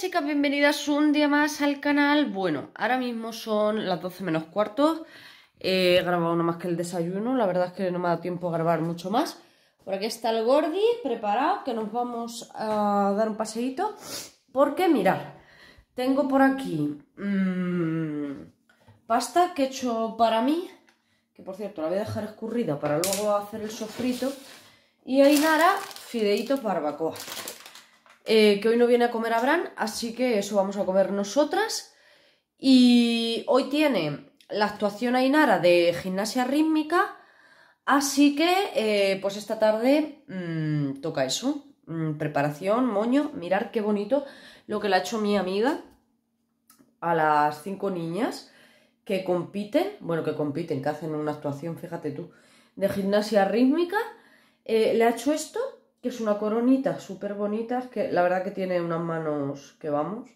chicas, bienvenidas un día más al canal. Bueno, ahora mismo son las 12 menos cuartos. he grabado nada más que el desayuno, la verdad es que no me ha dado tiempo a grabar mucho más. Por aquí está el Gordi preparado, que nos vamos a dar un paseíto. Porque mirad, tengo por aquí mm, pasta que he hecho para mí, que por cierto la voy a dejar escurrida para luego hacer el sofrito. Y ahí nara fideito barbacoa. Eh, que hoy no viene a comer Abraham, así que eso vamos a comer nosotras. Y hoy tiene la actuación Ainara de gimnasia rítmica, así que eh, pues esta tarde mm, toca eso. Mm, preparación, moño, mirar qué bonito lo que le ha hecho mi amiga a las cinco niñas que compiten, bueno, que compiten, que hacen una actuación, fíjate tú, de gimnasia rítmica. Eh, le ha hecho esto que es una coronita súper bonita, que la verdad que tiene unas manos que vamos,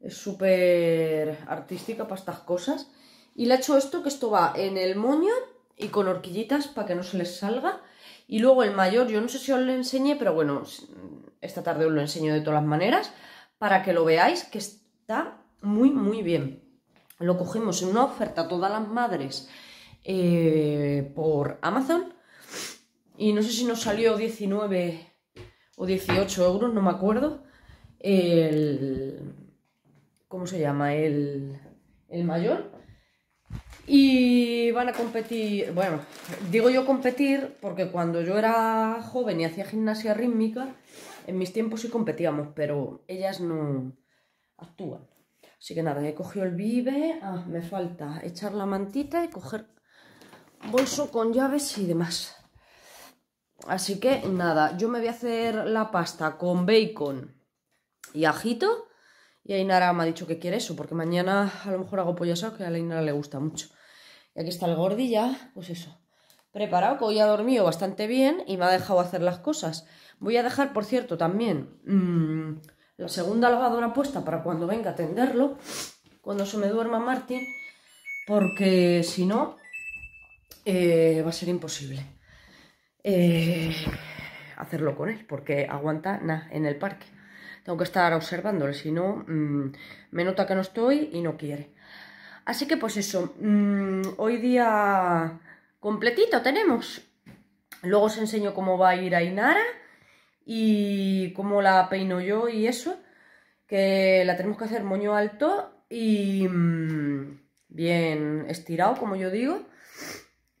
es súper artística para estas cosas. Y le ha hecho esto, que esto va en el moño y con horquillitas para que no se les salga. Y luego el mayor, yo no sé si os lo enseñé, pero bueno, esta tarde os lo enseño de todas las maneras, para que lo veáis, que está muy, muy bien. Lo cogimos en una oferta a todas las madres eh, por Amazon y no sé si nos salió 19 o 18 euros, no me acuerdo. El. ¿Cómo se llama? El, el mayor. Y van a competir. Bueno, digo yo competir porque cuando yo era joven y hacía gimnasia rítmica, en mis tiempos sí competíamos, pero ellas no actúan. Así que nada, he cogido el vive. Ah, me falta echar la mantita y coger bolso con llaves y demás. Así que nada, yo me voy a hacer la pasta con bacon y ajito. Y Ainara me ha dicho que quiere eso, porque mañana a lo mejor hago pollo asado, que a Ainara le gusta mucho. Y aquí está el gordilla, pues eso. Preparado, que hoy ha dormido bastante bien y me ha dejado hacer las cosas. Voy a dejar, por cierto, también mm, la segunda lavadora puesta para cuando venga a tenderlo, cuando se me duerma Martín, porque si no, eh, va a ser imposible. Eh, hacerlo con él, porque aguanta nada en el parque. Tengo que estar observándole, si no, mm, me nota que no estoy y no quiere. Así que pues eso, mm, hoy día completito tenemos. Luego os enseño cómo va a ir a Inara y cómo la peino yo y eso, que la tenemos que hacer moño alto y mm, bien estirado, como yo digo,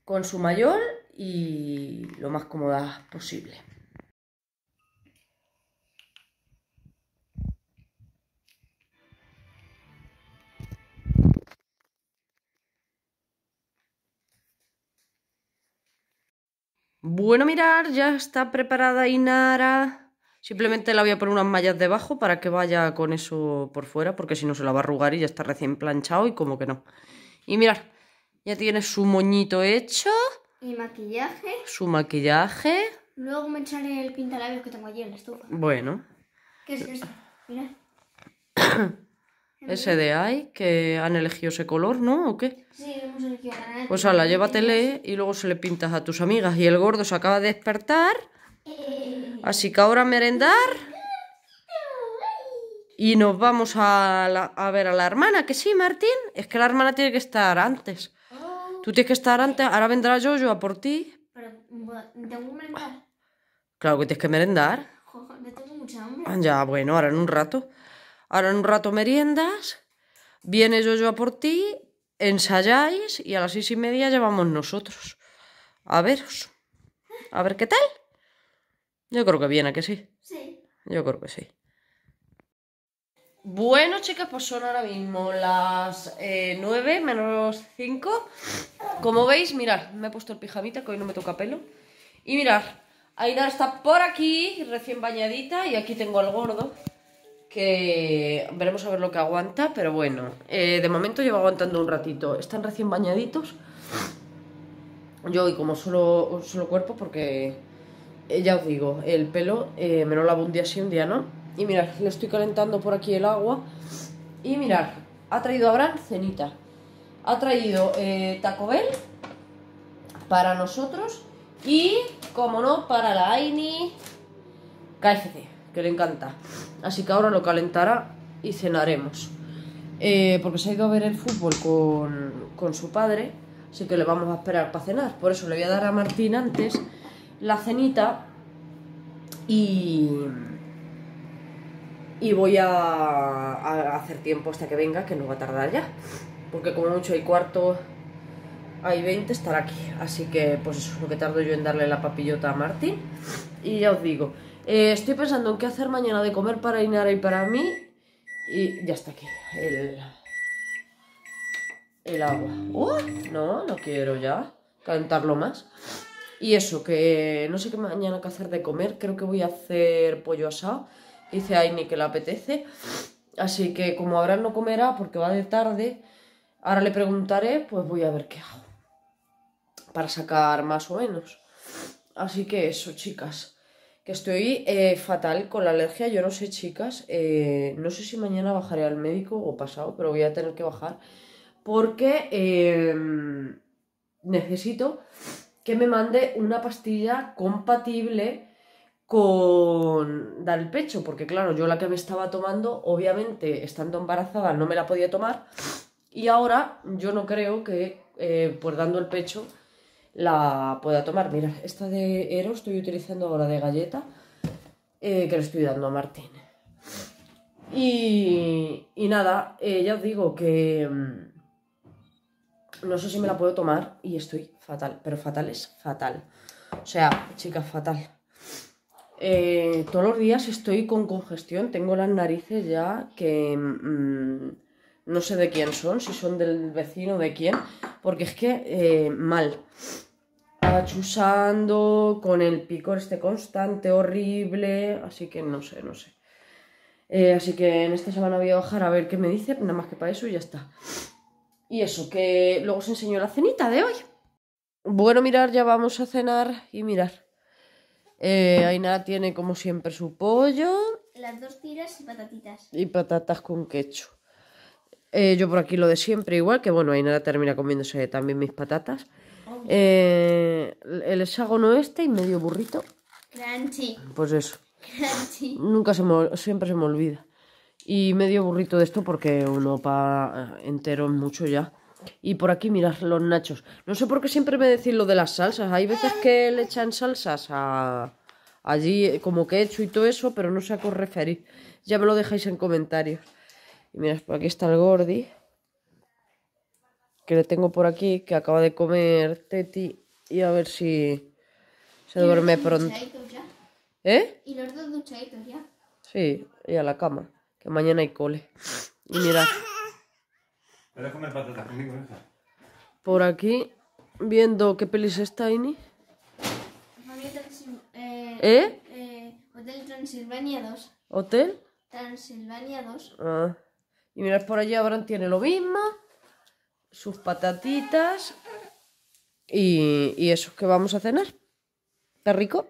con su mayor y lo más cómoda posible. Bueno, mirar, ya está preparada Inara. Simplemente la voy a poner unas mallas debajo para que vaya con eso por fuera, porque si no se la va a arrugar y ya está recién planchado y como que no. Y mirar, ya tiene su moñito hecho. Y maquillaje. Su maquillaje. Luego me echaré el pintalabios que tengo allí en la estufa. Bueno. ¿Qué es esto? Mira. Ese de ahí, que han elegido ese color, ¿no? ¿O qué? Sí, hemos elegido Pues llévatele y luego se le pintas a tus amigas. Y el gordo se acaba de despertar. Así que ahora merendar. Y nos vamos a, a ver a la hermana, que sí, Martín. Es que la hermana tiene que estar antes. Tú tienes que estar antes, ahora vendrá yo, yo a por ti. Pero tengo que merendar. Claro que tienes que merendar. tengo mucha hambre. Ya, bueno, ahora en un rato. Ahora en un rato meriendas, viene yo, yo a por ti, ensayáis y a las seis y media llevamos nosotros. A veros. A ver qué tal. Yo creo que viene, que sí. Sí. Yo creo que sí. Bueno, chicas, pues son ahora mismo las 9 eh, menos 5. Como veis, mirad, me he puesto el pijamita que hoy no me toca pelo. Y mirad, Aida está por aquí, recién bañadita, y aquí tengo al gordo, que veremos a ver lo que aguanta, pero bueno, eh, de momento lleva aguantando un ratito. Están recién bañaditos. Yo hoy como solo, solo cuerpo, porque eh, ya os digo, el pelo me lo lavo un día sí, un día no y mirar, le estoy calentando por aquí el agua. Y mirar, ha traído Abraham cenita. Ha traído eh, Taco Bell para nosotros y, como no, para la Aini KFC, que le encanta. Así que ahora lo calentará y cenaremos. Eh, porque se ha ido a ver el fútbol con, con su padre, así que le vamos a esperar para cenar. Por eso le voy a dar a Martín antes la cenita y y voy a, hacer tiempo hasta que venga, que no va a tardar ya. Porque como mucho hay cuarto, hay 20, estará aquí. Así que pues eso es lo que tardo yo en darle la papillota a Martín. Y ya os digo, eh, estoy pensando en qué hacer mañana de comer para Inara y para mí. Y ya está aquí el, el agua. No, no quiero ya calentarlo más. Y eso, que no sé qué mañana hacer de comer. Creo que voy a hacer pollo asado Dice Aini que le apetece. Así que como ahora no comerá porque va de tarde, ahora le preguntaré, pues voy a ver qué hago. Para sacar más o menos. Así que eso, chicas. Que estoy eh, fatal con la alergia. Yo no sé, chicas. Eh, no sé si mañana bajaré al médico o pasado, pero voy a tener que bajar. Porque em, necesito que me mande una pastilla compatible con dar el pecho, porque claro, yo la que me estaba tomando, obviamente, estando embarazada, no me la podía tomar, y ahora yo no creo que, eh, Por pues dando el pecho, la pueda tomar. Mira, esta de Ero estoy utilizando ahora de galleta, eh, que le estoy dando a Martín. Y, nada, eh, ya os digo que mm, no sé si me la puedo tomar y estoy fatal, pero fatal es fatal. O sea, chica, fatal. Eh, todos los días estoy con congestión, tengo las narices ya que mm, no sé de quién son, si son del vecino, de quién, porque es que eh, mal. Achusando, con el picor este constante, horrible, así que no sé, no sé. Eh, así que en esta semana voy a bajar a ver qué me dice, nada más que para eso y ya está. Y eso, que luego os enseño la cenita de hoy. Bueno, mirar, ya vamos a cenar y mirar. Eh, tiene como siempre su pollo. Las dos tiras y patatitas. Y patatas con ketchup. Eh, yo por aquí lo de siempre igual, que bueno, Ainara termina comiéndose también mis patatas. Eh, el hexágono este y medio burrito. Crunchy. Pues eso. Crunchy. Nunca se me, siempre se me olvida. Y medio burrito de esto porque uno para eh, entero es mucho ya. Y por aquí, mirad los nachos. No sé por qué siempre me decís lo de las salsas. Hay veces que le echan salsas Allí, eh, como que he hecho y todo eso, pero no sé a qué referir. Ya me lo dejáis en comentarios. Y mirad, por aquí está el Gordi. Que le tengo por aquí, que acaba de comer Teti. Y a ver si se duerme pronto. ¿Eh? Y los dos duchaditos ya. Sí, y a la cama, que mañana hay cole. Y mirad. ¿Puedes comer patatas ah. conmigo? ¿eh? Por aquí, viendo qué pelis está, Ini. Eh, ¿Eh? eh, Hotel Transilvania 2. ¿Hotel? Transilvania 2. Ah. Y mirad por allí Abraham tiene lo mismo. Sus patatitas. Y, y eso que vamos a cenar. ¿Está rico?